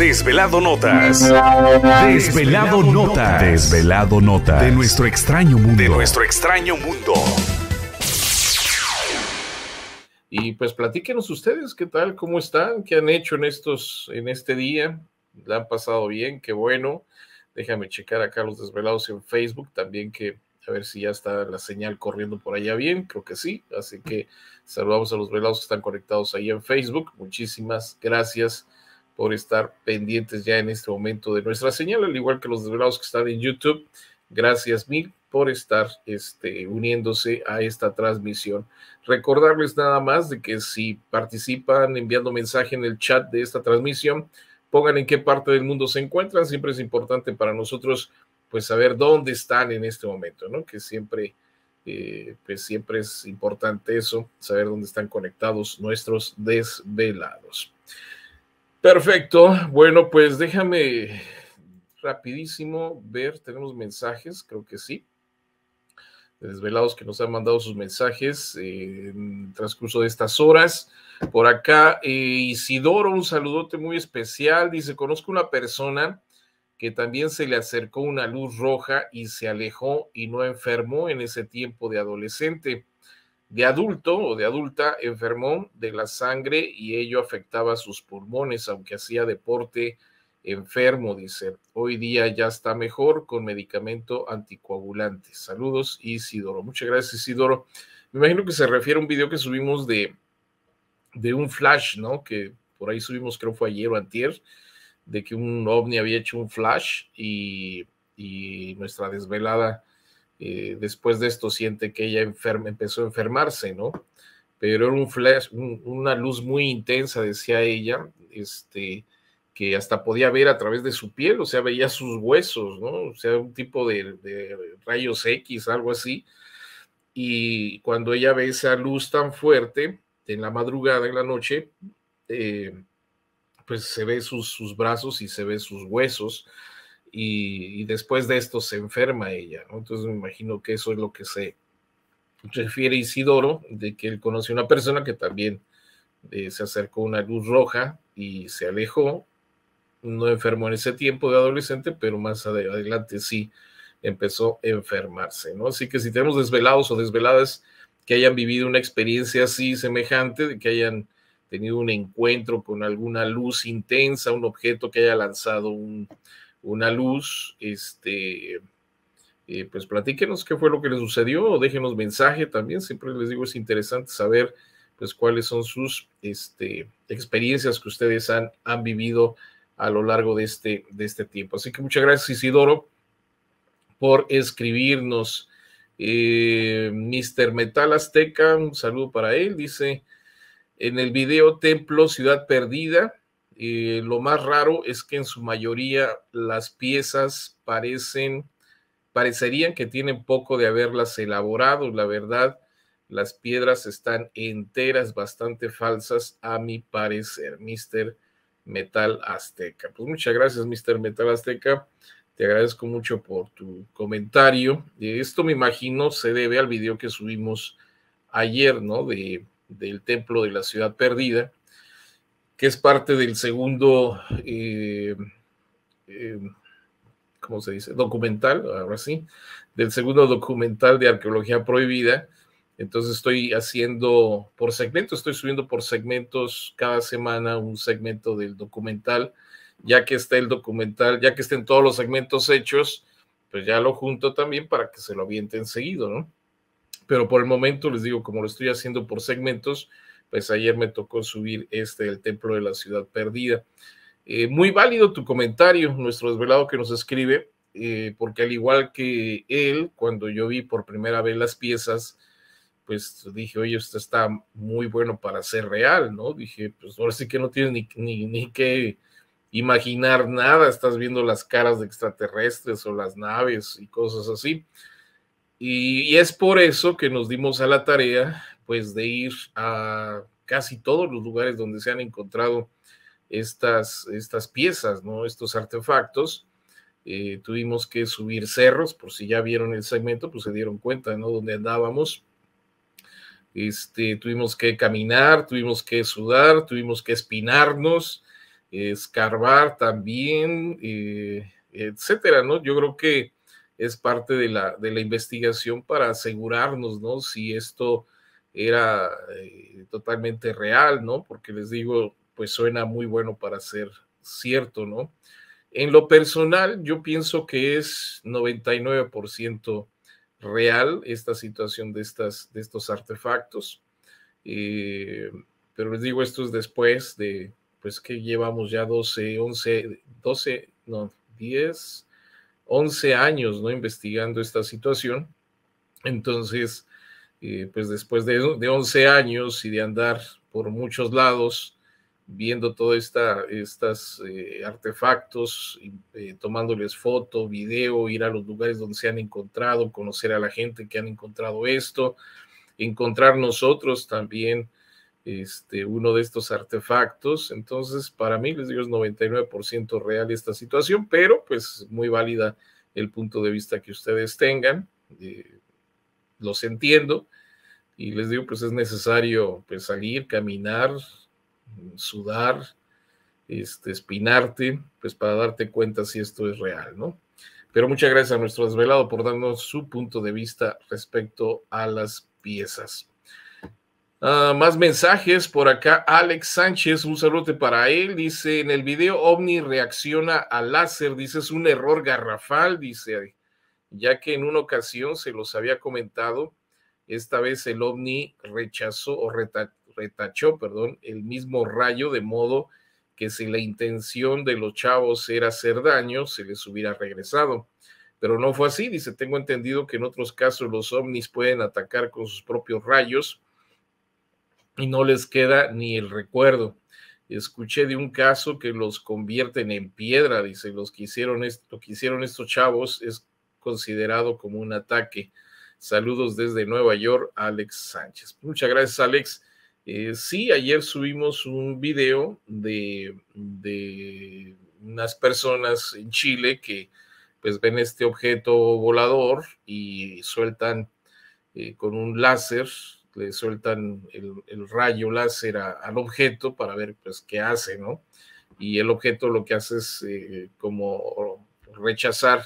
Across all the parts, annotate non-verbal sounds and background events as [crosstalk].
Desvelado Notas. Desvelado, Notas. Desvelado Notas. De nuestro extraño mundo. De nuestro extraño mundo. Y pues platíquenos ustedes qué tal, cómo están, qué han hecho en estos, en este día. La han pasado bien, qué bueno. Déjame checar acá los desvelados en Facebook también que a ver si ya está la señal corriendo por allá bien, creo que sí. Así que saludamos a los velados que están conectados ahí en Facebook. Muchísimas gracias por estar pendientes ya en este momento de nuestra señal, al igual que los desvelados que están en YouTube. Gracias mil por estar este, uniéndose a esta transmisión. Recordarles nada más de que si participan enviando mensaje en el chat de esta transmisión, pongan en qué parte del mundo se encuentran. Siempre es importante para nosotros pues saber dónde están en este momento, ¿no? Que siempre, eh, pues siempre es importante eso, saber dónde están conectados nuestros desvelados. Perfecto. Bueno, pues déjame rapidísimo ver, tenemos mensajes, creo que sí. Desvelados que nos han mandado sus mensajes eh, en el transcurso de estas horas. Por acá, eh, Isidoro, un saludote muy especial. Dice, conozco una persona que también se le acercó una luz roja y se alejó y no enfermó en ese tiempo de adolescente de adulto o de adulta enfermó de la sangre y ello afectaba sus pulmones, aunque hacía deporte enfermo, dice. Hoy día ya está mejor con medicamento anticoagulante. Saludos, Isidoro. Muchas gracias, Isidoro. Me imagino que se refiere a un video que subimos de, de un flash, ¿no? Que por ahí subimos, creo fue ayer o antier, de que un ovni había hecho un flash y, y nuestra desvelada eh, después de esto siente que ella empezó a enfermarse, ¿no? Pero era un flash, una luz muy intensa, decía ella, este, que hasta podía ver a través de su piel, o sea, veía sus huesos, ¿no? O sea, un tipo de, rayos X, algo así. Y cuando ella ve esa luz tan fuerte, en la madrugada, en la noche, eh, pues se ve sus, sus brazos y se ve sus huesos y, después de esto se enferma ella, ¿no? Entonces me imagino que eso es lo que se refiere Isidoro, de que él conoce a una persona que también eh, se acercó a una luz roja y se alejó, no enfermó en ese tiempo de adolescente, pero más adelante sí empezó a enfermarse, ¿no? Así que si tenemos desvelados o desveladas que hayan vivido una experiencia así semejante, de que hayan tenido un encuentro con alguna luz intensa, un objeto que haya lanzado un, una luz, este, eh, pues platíquenos qué fue lo que les sucedió, o déjenos mensaje también, siempre les digo, es interesante saber pues cuáles son sus este, experiencias que ustedes han, han vivido a lo largo de este, de este tiempo. Así que muchas gracias Isidoro por escribirnos. Eh, Mr. Metal Azteca, un saludo para él, dice, en el video Templo Ciudad Perdida, lo más raro es que en su mayoría las piezas parecen, parecerían que tienen poco de haberlas elaborado. La verdad, las piedras están enteras, bastante falsas, a mi parecer, Mr. Metal Azteca. Pues muchas gracias, Mr. Metal Azteca. Te agradezco mucho por tu comentario. Esto me imagino se debe al video que subimos ayer, ¿no? De, del templo de la ciudad perdida que es parte del segundo, eh, eh, ¿cómo se dice? Documental, ahora sí, del segundo documental de arqueología prohibida. Entonces estoy haciendo por segmentos, estoy subiendo por segmentos cada semana un segmento del documental, ya que está el documental, ya que estén todos los segmentos hechos, pues ya lo junto también para que se lo avienten seguido, ¿no? Pero por el momento les digo, como lo estoy haciendo por segmentos, pues ayer me tocó subir este, el Templo de la Ciudad Perdida. Eh, muy válido tu comentario, nuestro desvelado que nos escribe, eh, porque al igual que él, cuando yo vi por primera vez las piezas, pues dije, oye, esto está muy bueno para ser real, ¿no? Dije, pues ahora sí que no tienes ni, ni que imaginar nada, estás viendo las caras de extraterrestres o las naves y cosas así. Y, es por eso que nos dimos a la tarea, pues, de ir a casi todos los lugares donde se han encontrado estas, estas piezas, ¿no? Estos artefactos. Eh, tuvimos que subir cerros, por si ya vieron el segmento, pues se dieron cuenta, ¿no? Donde andábamos. Este, tuvimos que caminar, tuvimos que sudar, tuvimos que espinarnos, escarbar también, eh, etcétera, ¿no? Yo creo que es parte de la, de la investigación para asegurarnos, ¿no? Si esto era eh, totalmente real, ¿no? Porque les digo, pues suena muy bueno para ser cierto, ¿no? En lo personal, yo pienso que es 99% real esta situación de, estas, de estos artefactos. Eh, pero les digo, esto es después de, pues que llevamos ya 12, 11, 12, no, 10, 11 años, ¿no? Investigando esta situación. Entonces, eh, pues después de, de, 11 años y de andar por muchos lados, viendo todos esta, estos eh, artefactos, eh, tomándoles foto, video, ir a los lugares donde se han encontrado, conocer a la gente que han encontrado esto, encontrar nosotros también este, uno de estos artefactos. Entonces, para mí, les digo, es 99% real esta situación, pero pues muy válida el punto de vista que ustedes tengan. Eh, los entiendo y les digo, pues es necesario pues, salir, caminar, sudar, este, espinarte, pues para darte cuenta si esto es real, ¿no? Pero muchas gracias a nuestro desvelado por darnos su punto de vista respecto a las piezas. Ah, más mensajes por acá. Alex Sánchez, un saludo para él. Dice, en el video OVNI reacciona al láser. Dice, es un error garrafal, dice, ya que en una ocasión se los había comentado. Esta vez el OVNI rechazó o retachó, perdón, el mismo rayo de modo que si la intención de los chavos era hacer daño, se les hubiera regresado. Pero no fue así, dice, tengo entendido que en otros casos los ovnis pueden atacar con sus propios rayos y no les queda ni el recuerdo. Escuché de un caso que los convierten en piedra, dice, los que hicieron esto, que hicieron estos chavos es considerado como un ataque. Saludos desde Nueva York, Alex Sánchez. Muchas gracias, Alex. Eh, sí, ayer subimos un video de, de, unas personas en Chile que pues ven este objeto volador y sueltan eh, con un láser le sueltan el, rayo láser al objeto para ver pues qué hace, ¿no? Y el objeto lo que hace es eh, como rechazar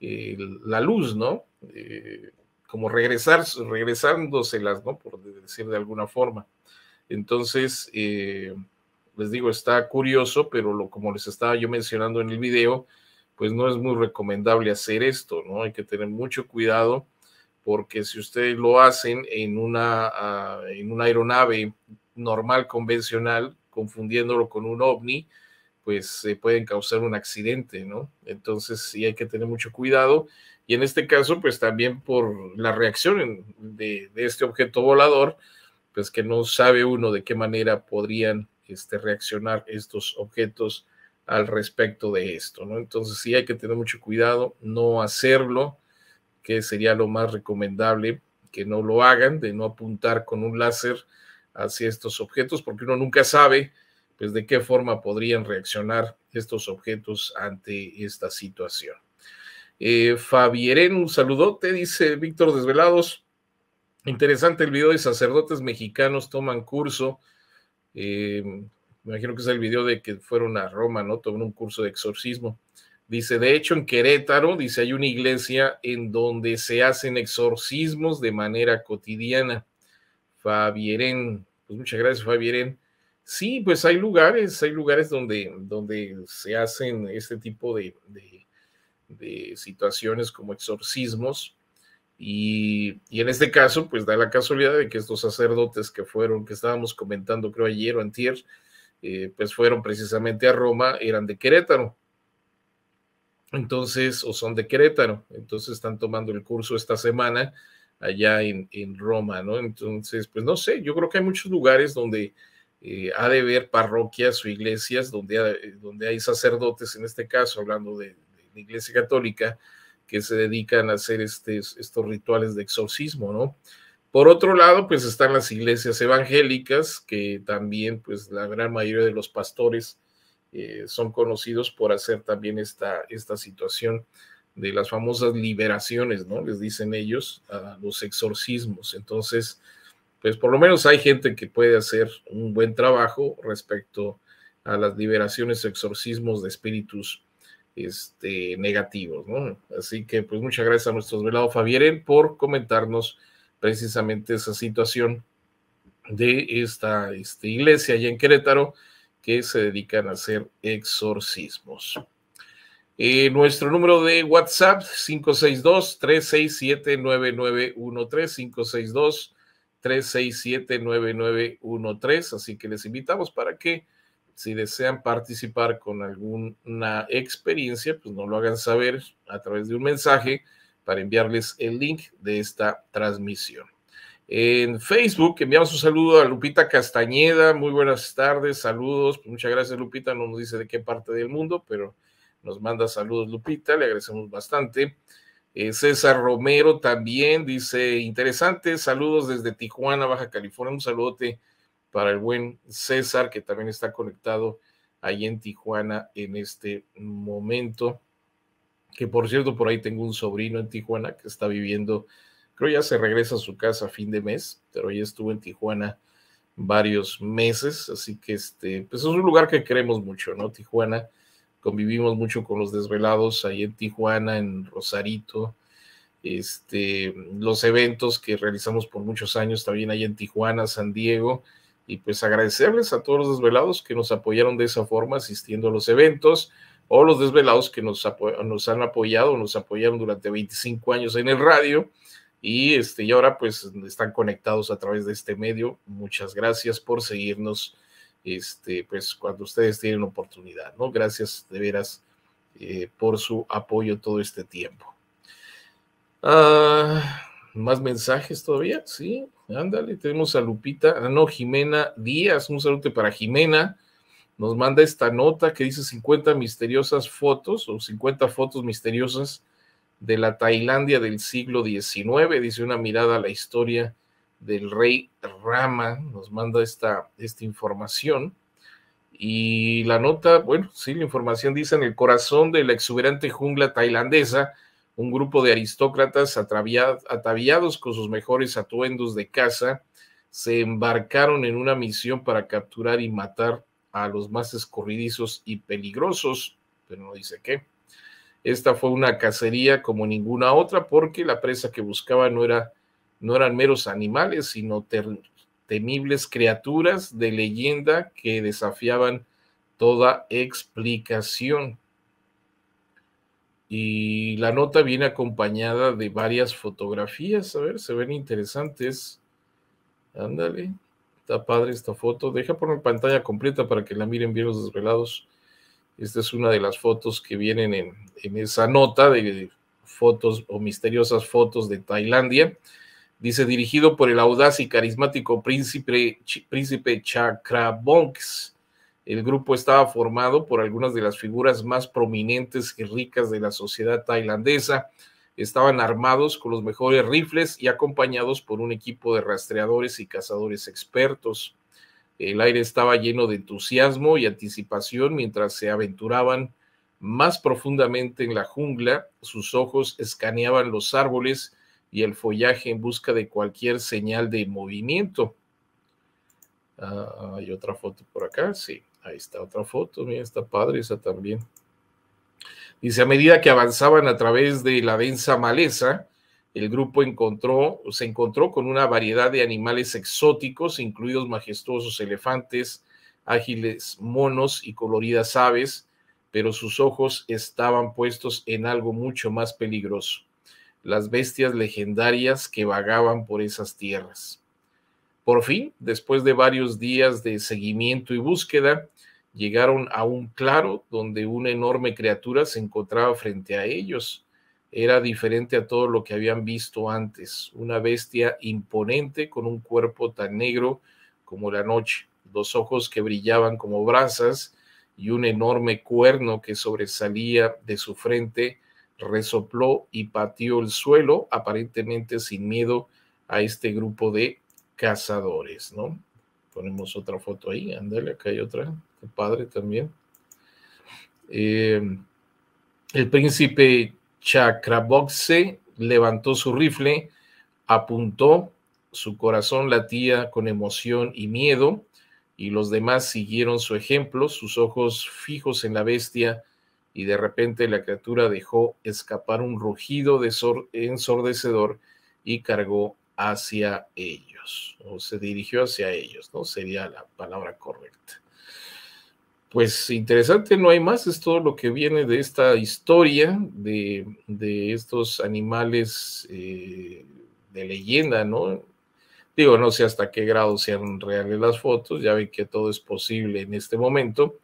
eh, la luz, ¿no? Eh, como regresar, regresándoselas, ¿no? Por decir de alguna forma. Entonces, les digo, está curioso, pero lo, como les estaba yo mencionando en el video, pues no es muy recomendable hacer esto, ¿no? Hay que tener mucho cuidado porque si ustedes lo hacen en una, ah, en una aeronave normal, convencional, confundiéndolo con un ovni, pues se pueden causar un accidente, ¿no? Entonces sí hay que tener mucho cuidado. Y en este caso, pues también por la reacción de, este objeto volador, pues que no sabe uno de qué manera podrían este, reaccionar estos objetos al respecto de esto, ¿no? Entonces sí hay que tener mucho cuidado, no hacerlo que sería lo más recomendable que no lo hagan, de no apuntar con un láser hacia estos objetos, porque uno nunca sabe pues, de qué forma podrían reaccionar estos objetos ante esta situación. Eh, Fabieren, un saludote, dice Víctor Desvelados. Interesante el video de sacerdotes mexicanos toman curso. Eh, me imagino que es el video de que fueron a Roma, ¿no? Tomaron un curso de exorcismo. Dice, de hecho, en Querétaro, dice, hay una iglesia en donde se hacen exorcismos de manera cotidiana. Fabiérén, pues muchas gracias, Fabiérén. Sí, pues hay lugares, hay lugares donde, donde se hacen este tipo de, de, situaciones como exorcismos. Y, en este caso, pues da la casualidad de que estos sacerdotes que fueron, que estábamos comentando creo ayer o antier, eh, pues fueron precisamente a Roma, eran de Querétaro entonces, o son de Querétaro, entonces están tomando el curso esta semana allá en, en Roma, ¿no? Entonces, pues no sé, yo creo que hay muchos lugares donde eh, ha de haber parroquias o iglesias donde, eh, donde hay sacerdotes, en este caso, hablando de, la iglesia católica, que se dedican a hacer este, estos rituales de exorcismo, ¿no? Por otro lado, pues están las iglesias evangélicas, que también, pues la gran mayoría de los pastores, eh, son conocidos por hacer también esta, esta situación de las famosas liberaciones, ¿no? Les dicen ellos a los exorcismos. Entonces, pues por lo menos hay gente que puede hacer un buen trabajo respecto a las liberaciones, exorcismos de espíritus este, negativos, ¿no? Así que, pues muchas gracias a nuestros velado Fabián por comentarnos precisamente esa situación de esta este, iglesia allá en Querétaro que se dedican a hacer exorcismos. Eh, nuestro número de WhatsApp 562-367-9913, 562-367-9913. Así que les invitamos para que si desean participar con alguna experiencia, pues nos lo hagan saber a través de un mensaje para enviarles el link de esta transmisión. En Facebook enviamos un saludo a Lupita Castañeda. Muy buenas tardes, saludos. Pues muchas gracias, Lupita. No nos dice de qué parte del mundo, pero nos manda saludos, Lupita. Le agradecemos bastante. Eh, César Romero también dice, interesante, saludos desde Tijuana, Baja California. Un saludote para el buen César, que también está conectado ahí en Tijuana en este momento. Que por cierto, por ahí tengo un sobrino en Tijuana que está viviendo Creo ya se regresa a su casa a fin de mes, pero ya estuvo en Tijuana varios meses, así que este, pues es un lugar que queremos mucho, ¿no? Tijuana, convivimos mucho con los desvelados ahí en Tijuana, en Rosarito, este, los eventos que realizamos por muchos años también ahí en Tijuana, San Diego, y pues agradecerles a todos los desvelados que nos apoyaron de esa forma asistiendo a los eventos, o los desvelados que nos, nos han apoyado, nos apoyaron durante 25 años en el radio, y, este, y ahora pues están conectados a través de este medio. Muchas gracias por seguirnos, este, pues cuando ustedes tienen oportunidad, ¿no? Gracias de veras eh, por su apoyo todo este tiempo. Ah, Más mensajes todavía, sí, ándale, tenemos a Lupita, ah, no, Jimena Díaz, un saludo para Jimena. Nos manda esta nota que dice 50 misteriosas fotos o 50 fotos misteriosas de la Tailandia del siglo XIX, dice una mirada a la historia del rey Rama, nos manda esta, esta información. Y la nota, bueno, sí, la información dice en el corazón de la exuberante jungla tailandesa, un grupo de aristócratas ataviados con sus mejores atuendos de caza se embarcaron en una misión para capturar y matar a los más escorridizos y peligrosos, pero no dice qué, esta fue una cacería como ninguna otra porque la presa que buscaba no, era, no eran meros animales, sino temibles criaturas de leyenda que desafiaban toda explicación. Y la nota viene acompañada de varias fotografías, a ver, se ven interesantes. Ándale, está padre esta foto. Deja por la pantalla completa para que la miren bien los desvelados. Esta es una de las fotos que vienen en, esa nota de fotos o misteriosas fotos de Tailandia. Dice, dirigido por el audaz y carismático príncipe, ch, príncipe El grupo estaba formado por algunas de las figuras más prominentes y ricas de la sociedad tailandesa. Estaban armados con los mejores rifles y acompañados por un equipo de rastreadores y cazadores expertos. El aire estaba lleno de entusiasmo y anticipación mientras se aventuraban más profundamente en la jungla. Sus ojos escaneaban los árboles y el follaje en busca de cualquier señal de movimiento. Ah, hay otra foto por acá, sí, ahí está otra foto, mira, está padre esa también. Dice, a medida que avanzaban a través de la densa maleza, el grupo encontró, se encontró con una variedad de animales exóticos, incluidos majestuosos elefantes, ágiles monos y coloridas aves, pero sus ojos estaban puestos en algo mucho más peligroso, las bestias legendarias que vagaban por esas tierras. Por fin, después de varios días de seguimiento y búsqueda, llegaron a un claro donde una enorme criatura se encontraba frente a ellos era diferente a todo lo que habían visto antes, una bestia imponente con un cuerpo tan negro como la noche, dos ojos que brillaban como brasas y un enorme cuerno que sobresalía de su frente, resopló y pateó el suelo, aparentemente sin miedo a este grupo de cazadores, ¿no? Ponemos otra foto ahí, ándale, acá hay otra, qué padre también. Eh, el príncipe Chakraboxe levantó su rifle, apuntó, su corazón latía con emoción y miedo, y los demás siguieron su ejemplo, sus ojos fijos en la bestia, y de repente la criatura dejó escapar un rugido ensordecedor y cargó hacia ellos, o se dirigió hacia ellos, ¿no? Sería la palabra correcta pues interesante, no hay más, es todo lo que viene de esta historia de, estos animales eh, de leyenda, ¿no? Digo, no sé hasta qué grado sean reales las fotos, ya ven que todo es posible en este momento,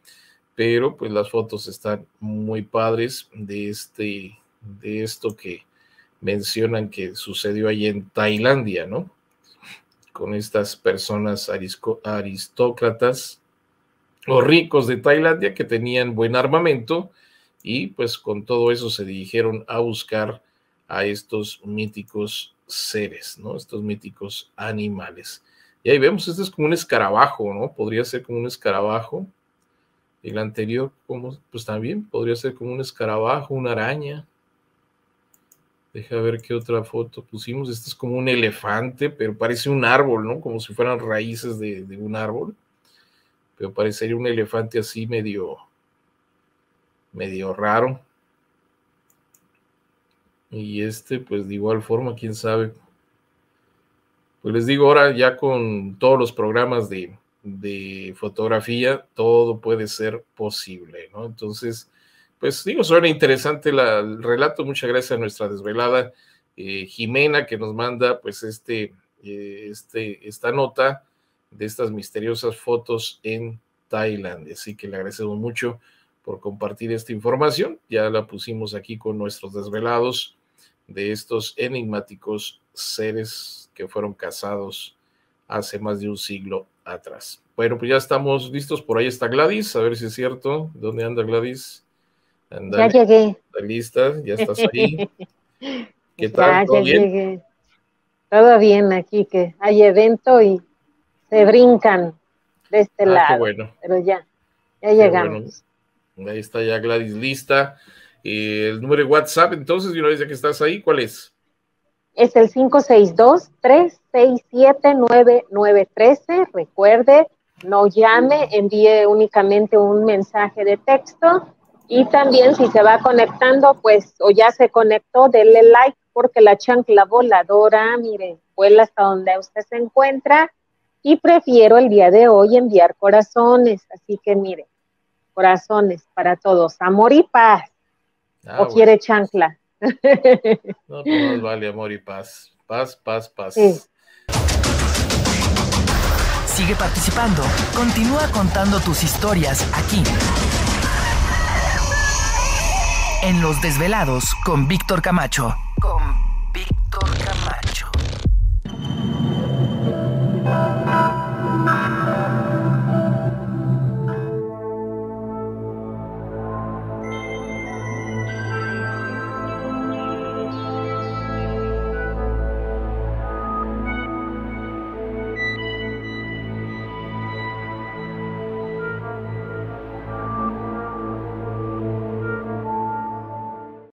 pero pues las fotos están muy padres de, este, de esto que mencionan que sucedió allí en Tailandia, ¿no? Con estas personas aristócratas los ricos de Tailandia que tenían buen armamento y pues con todo eso se dirigieron a buscar a estos míticos seres, ¿no? Estos míticos animales. Y ahí vemos, este es como un escarabajo, ¿no? Podría ser como un escarabajo. El anterior, pues también podría ser como un escarabajo, una araña. Deja ver qué otra foto pusimos. Este es como un elefante, pero parece un árbol, ¿no? Como si fueran raíces de un árbol pero parecería un elefante así medio, medio raro. Y este, pues de igual forma, quién sabe. Pues les digo, ahora ya con todos los programas de, fotografía, todo puede ser posible, ¿no? Entonces, pues digo, suena interesante el relato. Muchas gracias a nuestra desvelada eh, Jimena que nos manda, pues, este, eh, este, esta nota de estas misteriosas fotos en Tailandia. Así que le agradecemos mucho por compartir esta información. Ya la pusimos aquí con nuestros desvelados de estos enigmáticos seres que fueron cazados hace más de un siglo atrás. Bueno, pues ya estamos listos. Por ahí está Gladys. A ver si es cierto. ¿Dónde anda Gladys? ya llegué. lista? ¿Ya estás ahí? [laughs] ¿Qué tal? Llegué. Todo bien aquí, que hay evento y se brincan de este ah, lado. Pero ya, ya llegamos. Ahí está ya Gladys lista. y eh, el número de WhatsApp, entonces, y una vez que estás ahí, ¿cuál es? Es el 562-367-9913. Recuerde, no llame, envíe únicamente un mensaje de texto. Y también si se va conectando, pues, o ya se conectó, denle like porque la chancla voladora, mire, vuela hasta donde usted se encuentra y prefiero el día de hoy enviar corazones. Así que mire, corazones para todos, amor y paz. Ah, ¿O pues. quiere chancla? No, pues, no nos vale amor y paz. Paz, paz, paz. Sigue participando. Continúa contando tus historias aquí. En Los Desvelados con Víctor Camacho.